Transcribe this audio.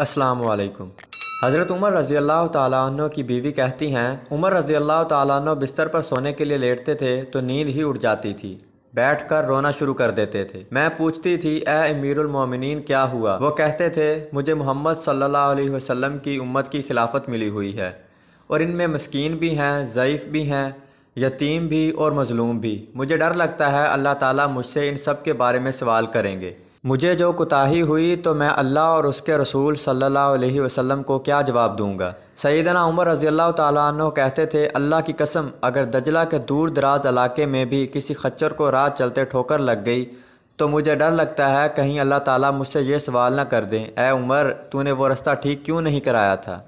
असलकुम हज़रत उमर रज़ी अल्लाह तु की बीवी कहती हैं उमर रज़ी अल्लाह तु बिस्तर पर सोने के लिए लेटते थे तो नींद ही उड़ जाती थी बैठ कर रोना शुरू कर देते थे मैं पूछती थी ए अमीरुल मोमिनीन क्या हुआ वो कहते थे मुझे मोहम्मद सल्लल्लाहु अलैहि वसल्लम की उम्मत की खिलाफत मिली हुई है और इनमें मस्किन भी हैं ज़यीफ़ भी हैं यतीम भी और मज़लूम भी मुझे डर लगता है अल्लाह ताला मुझसे इन सब के बारे में सवाल करेंगे मुझे जो कोताही हुई तो मैं अल्लाह और उसके रसूल सल्लल्लाहु अलैहि वसल्लम को क्या जवाब दूंगा सईदना उमर रज़ी अल्लाह तु कहते थे अल्लाह की कसम अगर दजला के दूर दराज इलाके में भी किसी खच्चर को रात चलते ठोकर लग गई तो मुझे डर लगता है कहीं अल्लाह ताला मुझसे ये सवाल ना कर दें ए उमर तूने वो रास्ता ठीक क्यों नहीं कराया था